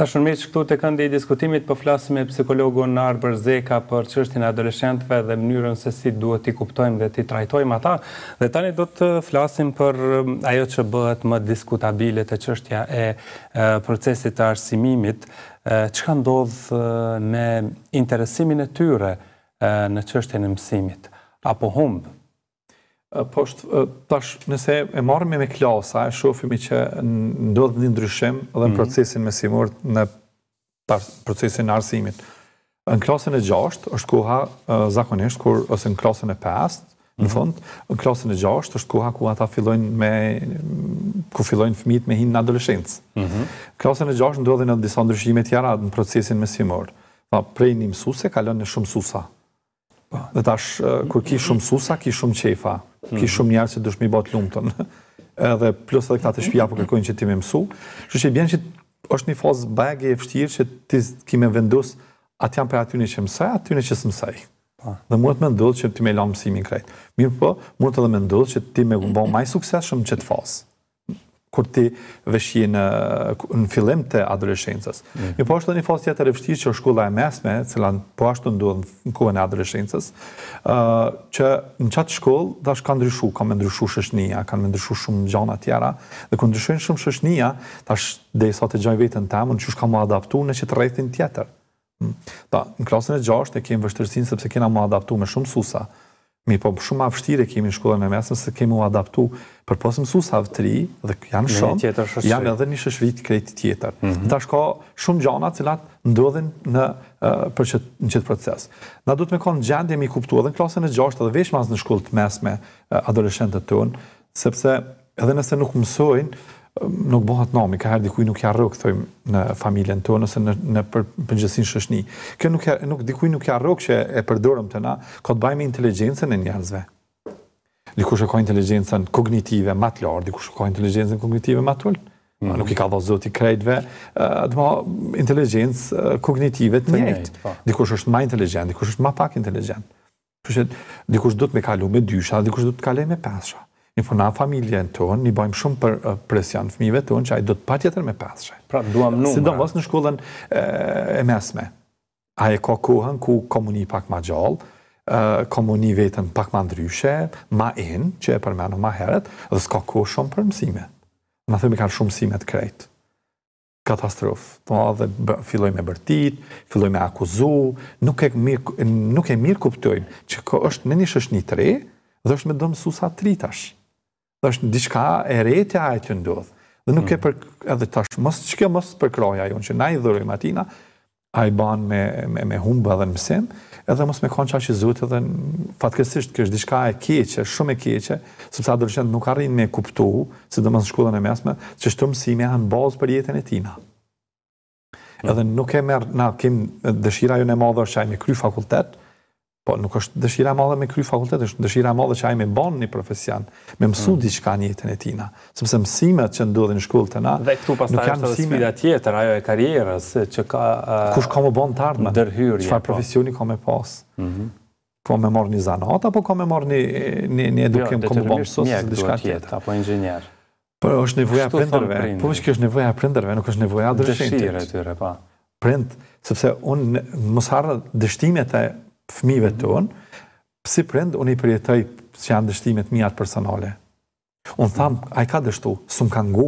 Gjitha shumë që këtu të këndi i diskutimit për po flasim e psikologu në Arbër Zeka për qështin e adolescentve dhe mënyrën se si duhet t'i kuptojmë dhe t'i trajtojmë ata dhe tani do të flasim për um, ajo që bëhet më diskutabilit e qështja e procesit të arsimimit që ka ndodhë me interesimin e tyre në qështjen e mësimit apo humbë po tash nëse e marrim me klasa e shohim që ndodh një ndryshim edhe mm -hmm. në mhm. procesin mësimor në procesin arsimit në klasën e 6 është koha zakonisht kur ose në klasën e 5 në mm -hmm. fund në klasën e 6 është koha ku ata fillojnë me ku fillojnë fëmijët me hinë në adoleshencë mm -hmm. klasën e 6 ndodhin edhe disa ndryshime të tjera në procesin mësimor pa prej një mësuse kalon në shumë mësuesa Po. Dhe tash, kur ki shumë susa, ki shumë qefa, ki mhm. shumë njerë që dushmi bot lumëtën. edhe plus edhe këta të shpia po kërkojnë që ti me mësu, shu që i bjen që është një fazë bagi e fështirë që ti me vendus atë janë për aty një që mësaj, aty një që së mësaj. Po. Dhe mund të me ndodhë që ti me la mësimin krejtë. Mirë po, mund të me ndodhë që ti me bërë majë sukses shumë që të fazë kur ti veshje në në fillim të adoleshencës. Mi mhm. po ashtu një të tjetër e vështirë që është shkolla e mesme, që lan po ashtu ndodh në kohën e adoleshencës, ë që në çat shkollë dash ka ndryshu, ka më ndryshu shëshnija, ka më ndryshu shumë gjëra të tjera, dhe kur ndryshu shumë shoshnia, tash deri sa të gjaj veten tam, unë çush kam më adaptuar në çtë rrethin tjetër. Mm. Ta, në klasën e 6 e kemi vështirësinë sepse kena më adaptuar më shumë susa. Mi po shumë ma vështire kemi në shkullën e mesme se kemi u adaptu për posë mësus avë tri dhe janë shumë, janë edhe një shëshvit krejt tjetër. Mm Ta shko shumë gjona cilat ndodhin në, për qëtë proces. Na du të me konë gjendje mi kuptu edhe në klasën e gjasht edhe veshë mas në shkullët mesme uh, të tonë, sepse edhe nëse nuk mësojnë, nuk bëhet nami, ka herë dikuj nuk ja rrok, në familjen tonë nëse në në për Kjo nuk nuk dikuj nuk ja rrok që e përdorëm të na, ka të bajme me inteligjencën e njerëzve. Dikush e ka inteligjencën kognitive më të lartë, dikush ka inteligjencën kognitive më të ulët. Mhm. Nuk i ka dhe zoti krejtve, dhe ma inteligencë kognitive të njëjtë. Po. Dikush është ma inteligent, dikush është ma pak inteligent. Dikush dhëtë me kalu me dysha, dikush dhëtë kalu me pesha. Në funa familje në tonë, një bëjmë shumë për eh, presjanë fëmive tonë, që ajë do të pa tjetër me pashe. Pra, duham numra. Si do mos në shkullën eh, e mesme. Ajë ka kohën ku komuni pak ma gjallë, eh, komuni vetën pak ma ndryshe, ma enë, që e përmenu ma heret, dhe s'ka kohë shumë për mësime. Ma thëmë i kanë shumë mësime të krejtë. Katastrofë. Po, dhe filloj me bërtit, filloj me akuzu, nuk e mirë kuptojmë që kë është në një tre, dhe është me dëmësu sa tritash dhe është diçka e rete a e të ndodhë. Dhe nuk e mm. për, edhe tash, mos që kjo mos përkroja ju, në që na i dhurim atina, a i ban me humbë edhe në mësim, edhe mos me konë qa që zutë edhe fatkesisht, kjo është diçka e keqe, shumë e keqe, sëpse adolescent nuk arrin me kuptu, se dhe në shkullën e mesme, që shtë të mësime e në bazë për jetën e tina. Mm. Edhe nuk e merë, na kemë dëshira ju në madhër që a kry Po nuk është dëshira e madhe me kry fakultet, është dëshira e madhe që ai më një profesion, me mësu mm. diçka në jetën e tij. Sepse mësimet që ndodhin në shkollë tëna, dhe këtu nuk janë sfida tjetër, ajo e karrierës që ka kush ka më bon të ardhmë? Ndërhyrje. Çfarë po. profesioni ka më pas? Mhm. Mm po më marr një zanat apo ka më marr një edukim jo, kombo bon diçka tjetër apo inxhinier? Po është nevoja e Po është kjo është nevoja e nuk është nevoja e po. Prind, sepse un mos dështimet e fmive tonë, si pësi unë i përjetoj që janë dështimet mi personale. Unë thamë, a i ka dështu, së më kanë ngu,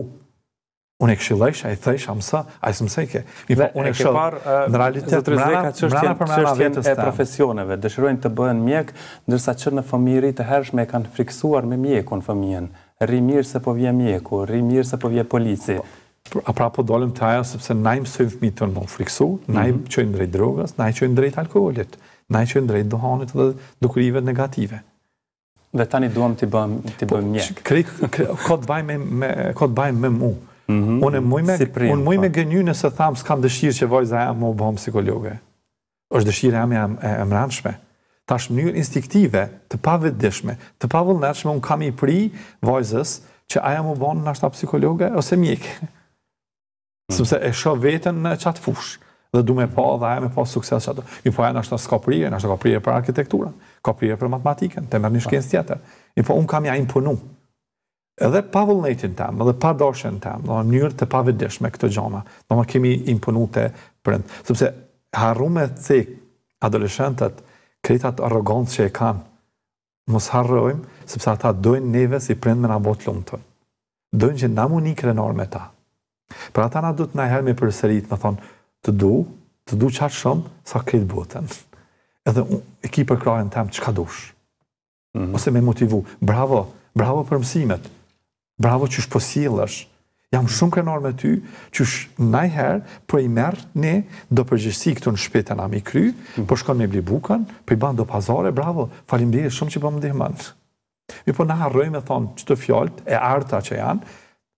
unë e këshilësh, a i thësh, a mësë, a i së mësej ke. Po, unë e këshilë, në realitet, më rana për më rana të profesioneve, dëshirojnë të bëhen mjek, nërsa që në fëmiri të hershme e kanë friksuar me mjeku në rri mirë se po vje mjeku, rri mirë se po vje polici. Po, a pra po dolem të ajo sepse na imë së fëmi të në friksu, na imë mhm. qojnë drejt drogës, na qojnë drejt alkoholit na i qojmë drejt duhanit dhe dukurive negative. Dhe tani duham të bëm, të po, bëm një. Krejt, ko të bajmë me, ko të bajmë me mu. Mhm, unë e muj me, unë muj me po. gënyu nëse thamë, s'kam dëshirë që vojza e mu bëm psikologe. Êshtë dëshirë e më e më rëndshme. Ta është mënyrë instiktive, të pa të pa vëllëndshme, unë kam i pri vojzës që aja mu bëmë në ashtë psikologe ose mjekë. Mhm. Sëpse e shë vetën në qatë fushë dhe du me po dhe aje me po sukses që ato. I po aje në është s'ka prije, në është ka prije për arkitektura, ka prije për matematikën, të mërë një shkenës tjetër. I po unë kam ja imponu. Edhe pa vullnetin tem, edhe pa doshen tem, në njërë të pa me këtë gjama, në më kemi impunu të përënd. Sëpse harru me të adolescentët, kretat arrogant që e kanë, mos harrujmë, sëpse ata dojnë neve si prind me nabot lumëtën. Dojnë që nga mu një krenor me ta. Pra ata na du të nëjherë me përsërit, në thonë, të du, të du qatë shumë, sa këtë botën. Edhe ekipër krajën temë, që ka dush? Mm -hmm. Ose me motivu, bravo, bravo për mësimet, bravo që po shposilësh, jam shumë krenor me ty, që sh najherë, për po i merë ne, do përgjësi këtu në shpetën a mi kry, mm -hmm. për po shkon me bli për i banë do pazare, bravo, falim shumë që për më dihman. Mi po rëjmë e thonë që të fjolt, e arta që janë,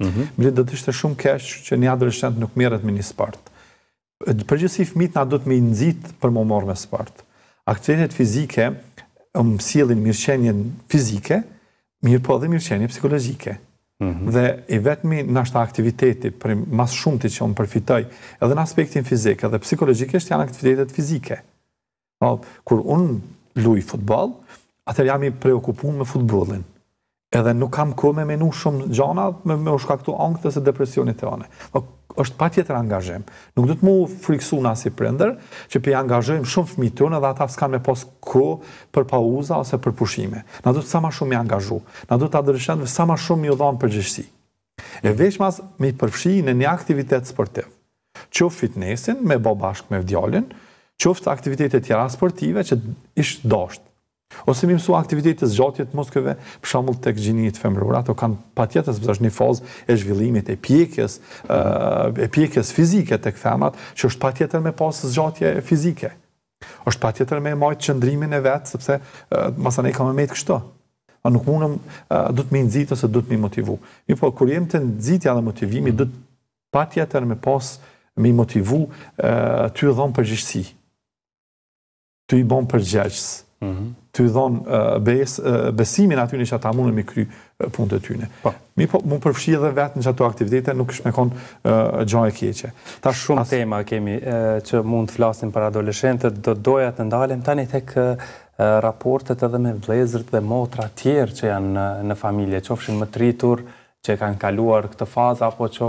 Bli mhm. do të ishte shumë kesh që një adoleshent nuk merret me një sport. Për gjithë si fmit do të me nëzit për më morë me sport. Aktivitetet fizike, më um, silin mirëqenjen fizike, mirë po dhe mirëqenje psikologike. Mhm. Dhe i vetëmi në ashtë aktiviteti për mas shumëti që më përfitoj edhe në aspektin fizike dhe psikologike është janë aktivitetet fizike. Kur unë luj futbol, atër jam i preokupun me futbolin edhe nuk kam kohë me menu shumë gjana me, me u shkaktu angthës e depresionit të one. Po është pa tjetër angazhem. Nuk do të mu friksu në si prender, që pi angazhem shumë fmi tonë dhe ata s'kan me pos kohë për pauza ose për pushime. Na duhet sa ma shumë i angazhu. Na duhet të adërëshen sa ma shumë i u dhonë përgjështi. E veç mas me i përfshi në një aktivitet sportiv. Qoftë fitnessin me bo bashkë me vdjallin, qoftë aktivitetet tjera sportive që ish doshtë. Ose më mësu aktivitete të moskëve, për shembull tek gjinitë femërur, ato kanë patjetër se është një fazë e zhvillimit e pjekjes, e pjekjes fizike tek femrat, që është patjetër me pas zgjatje fizike. Është patjetër me majtë çndrimin e vet, sepse masa ne kemë me të kështo. Po nuk mundem do të më nxit ose do të më motivu. Mi po kur jem të nxit dhe motivimi do të patjetër me pas me motivu ty dhon përgjegjësi. Ty i bën përgjegjës. Mhm të dhonë bes, besimin aty një që ata mune me kry punë të tyne. Pa. Po. Mi po, mu përfshi edhe vetë në që ato aktivitete nuk është me konë uh, gjojë kjeqe. Ta shumë as... tema kemi që mund të flasim për adolescentët, do doja të ndalim tani tek raportet edhe me vlezërt dhe motra tjerë që janë në, në familje, që ofshin më tritur, që kanë kaluar këtë fazë, apo që,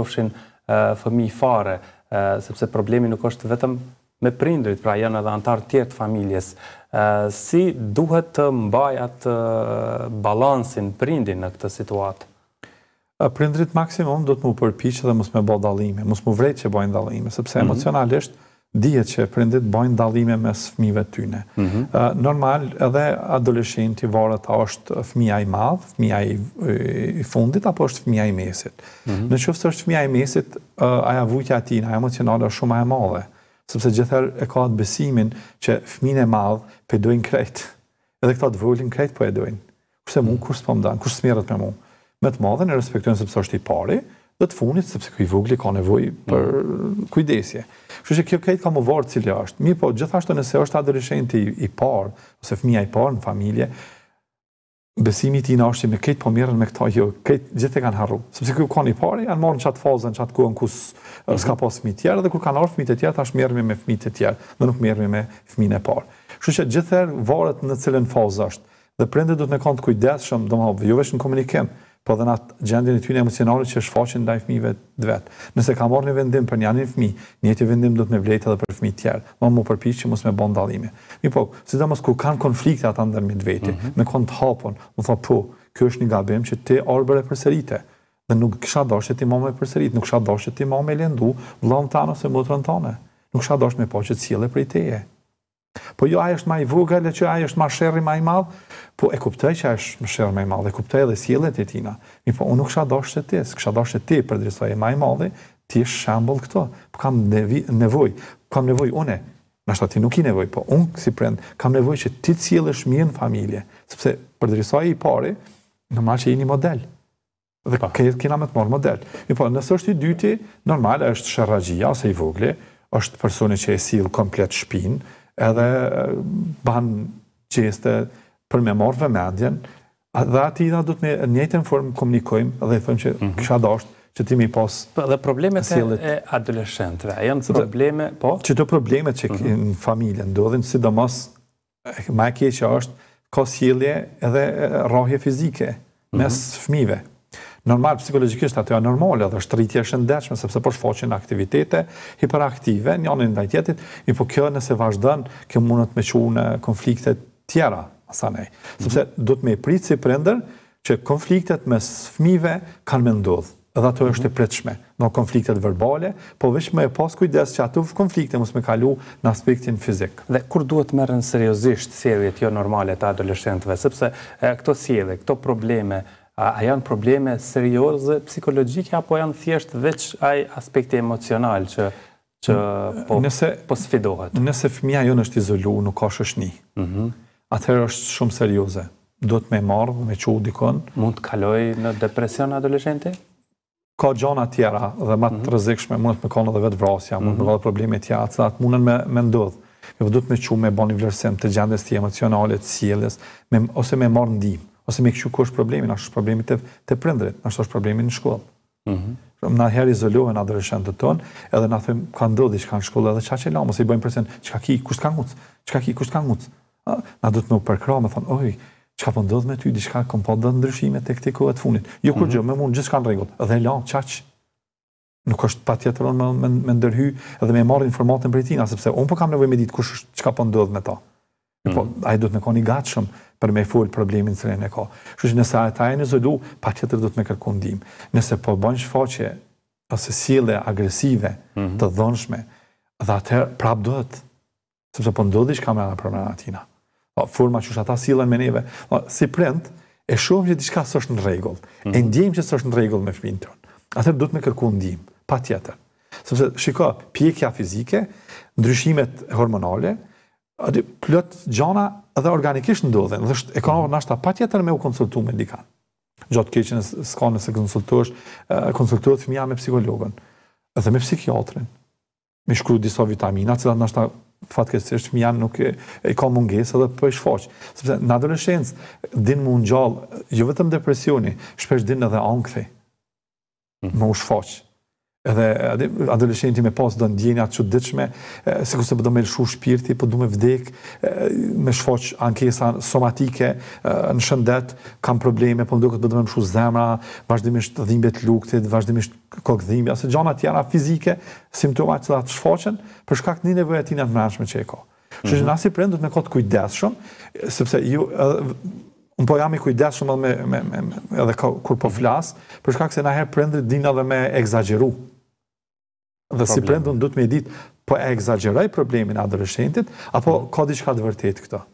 ofshin fëmi fare, sepse problemi nuk është vetëm me prindrit, pra janë edhe antarë tjerë të familjes si duhet të mbaj atë balansin prindin në këtë situatë? Prindrit maksimum do të mu përpiqë dhe mos me bo dalime, mos mu vrejt që bojnë dalime, sepse mm -hmm. emocionalisht dhjet që prindrit bojnë dalime mes fmive tyne. Mm -hmm. Normal, edhe adoleshenti varët a është fmija i madhë, fmija i fundit, apo është fmija i mesit. Mm -hmm. Në qëfës është fmija i mesit, aja vujtja atina, aja emocionale është shumë aja madhe. Mm sepse gjithëherë e ka atë besimin që fëmin e madhë për dojnë krejt. Edhe këta të vullin krejt për po e dojnë. Kërse mund, kurse për më mm. po danë, kërse smerët për mund. Me të madhen e respektojnë sepse është i pari, dhe të funit sepse këj vëgli ka nevoj mm. për kujdesje. Kështë që kjo krejt ka më vartë cilja është. Mi po, gjithashtë të nëse është adërishen të i parë, ose fëmija i parë në familje, besimi i tina është që me këtë po mirën me këta jo, këtë gjithë e kanë harru. Sëpse kjo kanë i pari, janë morën qatë fazën, qatë kuën kus mm -hmm. s'ka pas fmi tjerë, dhe kur kanë orë fmi të tjerë, ta është mirëmi me fmi të tjerë, dhe nuk mirëmi me fmi e parë. kështu që gjithë varet në cilën fazë është, dhe prandaj du të me kanë të kujdeshëm, dhe ma, jo në komunikim, po dhe natë gjendin e tyne emocionale që është faqin nda fmive vetë. Nëse ka morë një vendim për një anin fmi, një të vendim dhëtë me vlejtë edhe për fmi tjerë, ma mu përpish që mos me bon dallime. Mi po, si dhe mos kanë konflikte atë ndër mjë dë veti, mm -hmm. me kanë të hapon, më tha po, kjo është një gabim që ti arber e përserite, dhe nuk kësha doshë që ti mame e përserit, nuk kësha doshë që ti mame e lendu, vlanë ose më të nuk kisha dosh me po që të cilë e teje. Po jo ai është më i vogël, që ai është më sherrri më i madh, po e kuptoj që ai është më sherrri më i madh, e kuptoj edhe sjelljet e tina. Mi po unë nuk sha dosh të ti, sha dosh të ti për drejtësi më i madhi, ti je shembull këto. Po kam nevojë, kam nevojë unë. Na shtati nuk i nevojë, po unë si prend kam nevojë që ti të sjellësh mirë në familje, sepse për drejtësi i parë, normal mashi jeni model. Dhe pa. ka kena më të marr model. Mi po nëse është i dyti, normal është sherrrazhia ose i vogël është personi që e sill komplet shpinën, edhe eh, ban qeste për me marrë vëmendjen, dhe ati da du të me njëtën formë komunikojmë dhe i thëmë që mhm. kësha dashtë që ti mi posë po, sëllit. Dhe problemet e adolescentve, a janë të po, probleme, po? Që të problemet që mhm. në familje ndodhin, si do mos, eh, ma e kje që është, ka sëllje edhe eh, rohje fizike mes mhm. fmive, Normal psikologjikisht ato janë normale, dhe është e shëndetshme sepse po shfaqen aktivitete hiperaktive në anën ndaj ndajtjetit, mi po kjo nëse vazhdon, kjo të me çon në konflikte tjera asanej. Mhm. Sepse duhet do të më pritë si prindër që konfliktet mes fëmijëve kanë më ndodh dhe ato mhm. është e pritshme, në konfliktet verbale, po vetëm e pas kujdes që ato konflikte mos më kalu në aspektin fizik. Dhe kur duhet merren seriozisht sjelljet jo normale të adoleshentëve, sepse këto sjellje, këto probleme, a janë probleme serioze psikologjike apo janë thjesht veç ai aspekti emocional që që po nëse po sfidohet. Nëse fëmia jonë është izoluar, nuk ka shoqni. Mhm. Mm Atëherë është shumë serioze. Duhet me marr, me çu dikon. Mund të kaloj në depresion adoleshente? Ka gjona tjera dhe më të mm -hmm. rrezikshme mund të më kanë edhe vetvrasja, mund të mm probleme të tjera, ata mundën me me ndodh. Do po duhet me çu me bani vlerësim të gjendjes të emocionale, të sjelljes, me ose me marr ndihmë ose me kështu kush problemi, na është problemi te te prindrit, na është problemi në shkollë. Mhm. Mm na herë izolohen adoleshentët ton, edhe na thon ka ndodhi diçka në shkollë edhe çaqe lamos i bëjmë presion, çka ki, kush ka nguc? Çka ki, kush ka nguc? Na do të më përkra, më thon, "Oj, çka po ndodh me ty? Diçka ka po ndodh ndryshime tek ti kohë të fundit." Jo kur mhm. gjë, mm -hmm. më mund gjithçka në rregull. Dhe la çaq nuk është patjetër me me, me ndërhy edhe më marr informatën për tinga sepse un po kam nevojë me ditë kush çka po ndodh me ta. Mhm. Mm. Po, mhm. ai duhet me koni gatshëm për me fol problemin që ne ka. Kështu që nëse ata janë izolu, patjetër duhet me kërku ndihmë. Nëse po bën shfaqje ose sjellje agresive mm -hmm. të dhënshme, dhe atë prap duhet sepse po ndodhi diçka me ana problematina. Po forma që ata sillen me neve, po si prind e shohim që diçka s'është në rregull. Mm -hmm. E mhm. ndiejmë që s'është në rregull me fëmin ton. Atë duhet me kërku ndihmë, patjetër. Sepse shiko, pjekja fizike, ndryshimet hormonale, mm Adi, plot gjana dhe organikisht ndodhen, dhe shtë ekonomë në ashtë pa tjetër me u konsultu me dikan. Gjotë keqen e s'ka nëse konsultuash, konsultuat fëmija me psikologën, dhe me psikiatrin, me shkru disa vitamina, cilat në ashtë fatkesisht fëmija nuk e, e ka munges edhe po e shfaq. Sepse në adoleshencë, din mund gjallë, jo vetëm depresioni, shpesh din edhe ankthi, mm. më u edhe adoleshenti me pas do në të qëtë ditshme, se kusë për po do me lëshu shpirti, për po do me vdek e, me shfoq ankesa somatike e, në shëndet, kam probleme, për do këtë do me lëshu zemra, vazhdimisht dhimbet luktit, vazhdimisht kokdhimbje, ose se gjana tjera fizike, simptomat që da shfaqen shfoqen, shkak të një nevoj e tina të mërshme që e ko. Kështu që në asë i të me kot kujdesshëm, sepse ju... Edhe, Un po jam i kujdesshëm edhe me me me edhe kur po flas, për shkak se na herë prindrit dinë edhe me egzageru. Dhe si prendon, du të me ditë, po e egzageraj problemin adoleshentit, apo ka diçka të vërtet këto?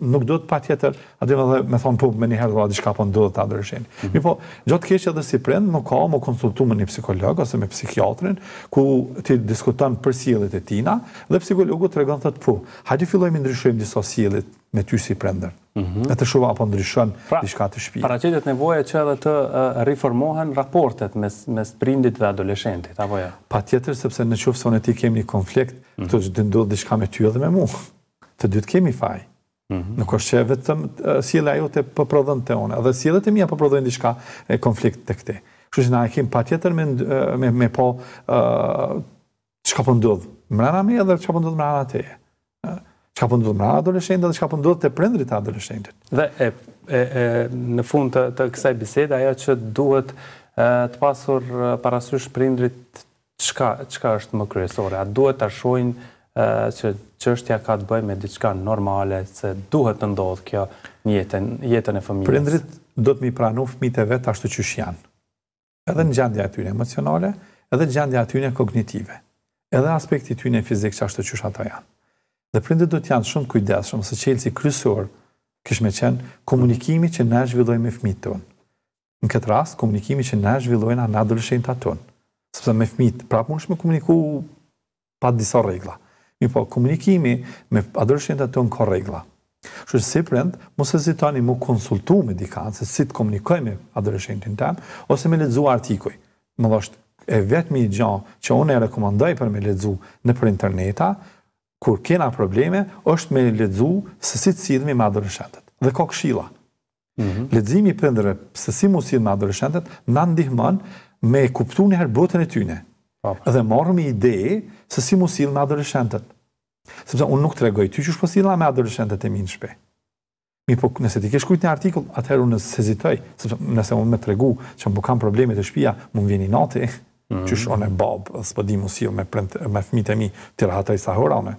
nuk do të pa tjetër, atë dhe dhe me thonë pubë me njëherë dhe dhe shka po ndodhë të adërëshin. Mi po, gjotë keqë edhe si prind, nuk ka më konsultu me një psikologë ose me psikiatrin, ku ti diskutan për sielit e tina, dhe psikologu të regon të të pu. Hajdi fillojmë me ndryshojmë disa sielit me ty si prindër. Mhm. E po pra, të shuva apo ndryshojmë një shka të shpi. Pra qëtët nevoje që edhe të reformohen raportet mes prindit dhe adoleshentit, apo ja? Jo? Pa tjetër, sepse në qofë e ti kemi një konflikt, mhm. të gjithë dëndodhë shka me ty edhe me muhë të dytë kemi faj. Mm -hmm. Nuk është që vetëm uh, sjellja jote po prodhon te unë, edhe sjelljet e mia po prodhojnë diçka e konflikt të ti. Kështu që na e kemi patjetër me me me po uh, çka po ndodh. Mrana më edhe çka po të mrana te. Uh, çka po ndodh mrana adoleshentë, çka të po ndodh te prindrit adoleshentët. Dhe e, e, e, në fund të, të kësaj bisede ajo që duhet të pasur parasysh prindrit çka çka është më kryesore a duhet ta shohin që qështja ka të bëj me diçka normale, se duhet të ndodhë kjo një jetën, jetën e familjes. Prendrit do të mi pranu fëmite vetë ashtu që janë. Edhe në gjandja atyre emocionale, edhe në gjandja atyre kognitive. Edhe aspekti tyre fizik që ashtu që shë ata janë. Dhe prendrit do të janë shumë kujdeshëm, se qelë si krysor kishme qenë komunikimi që ne zhvilloj me fëmitë Në këtë rast, komunikimi që ne zhvillojnë në adolëshejnë me pa disa regla. Mi po, komunikimi me adërshjënëta të në ka regla. që si prend, mu se zitoni mu konsultu me dikantë, se si të komunikoj me adërshjënëtin të temë, ose me ledzu artikuj. Më dhe është e vetëmi i gjanë që unë e rekomendoj për me ledzu në për interneta, kur kena probleme, është me ledzu se si të sidhme me adërshjëntet. Dhe ka këshila. Mm -hmm. Ledzimi prendere se si mu sidhme me adërshjëntet, në ndihman me kuptu një herë botën e tyne. Po. Dhe morëm ide se si mu silë me adoleshentet. Sepse unë nuk të regoj, ty që shpo silë me adoleshentet e minë shpe. Mi po, nëse ti kesh kujt një artikull, atëherë unë se zitoj, sepse nëse unë me tregu që më bukam kam probleme të shpia, më më vjeni nati, mm -hmm. që shonë e babë, dhe po di mu si me, me fmit e mi, të rahataj sa hora, unë.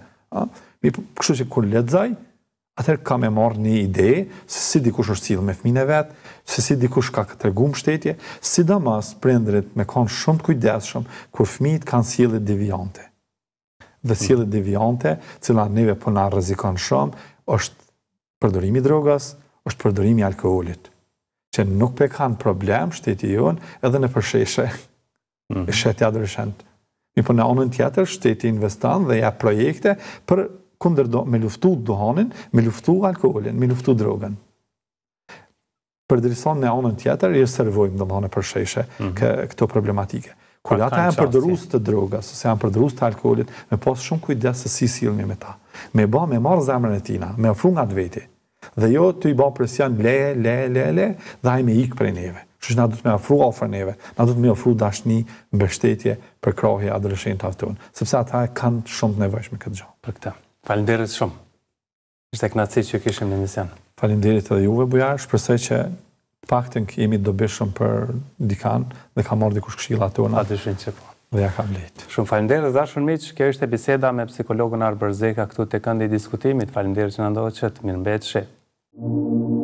Mi po, kështu që kur ledzaj, atëherë kam e marrë një ide, se si dikush është silë me fmine e vetë, se si dikush ka këtë regumë shtetje, si da prendrit me konë shumë të kujdeshëm, kur fmit kanë sielit divijante. Dhe sielit divijante, cila neve për po na rëzikon shumë, është përdorimi drogas, është përdorimi alkoholit. Që nuk pe kanë problem shteti jonë, edhe në përsheshe, mm e shetë ja dërëshend. Mi për po në onën tjetër, shteti investan dhe ja projekte për kunderdo, me luftu duhanin, me luftu alkoholin, me luftu drogën. Mm për dirison në anën tjetër, i servojmë dhe më hane përsheshe mhm. kë, këto problematike. Kërë pra, ata e më të droga, ose e më të alkoholit, me posë shumë kujdesë se si sillni me ta. Me ba me marë zemrën e tina, me ofru nga të veti, dhe jo të i ba le, le, le, le, dhe me ikë prej neve. Që na du të me ofru ofër neve, na du të me ofru dashni, mbështetje, për adrëshen të avton. ata kanë shumë nevojë me këtë gjë. Për këtë. Falenderit shumë. Ishte kënaqësi që kishim në mision falinderit edhe juve, bujar, shpresoj që paktën që jemi dobishëm për dikan dhe ka marrë dikush këshilla aty ona. Atë shin Dhe ja kam lehtë. Shumë faleminderit dashur miq, kjo ishte biseda me psikologun Arber Zeka këtu te këndi i diskutimit. Faleminderit që na ndoqët, mirëmbetshi. Thank you.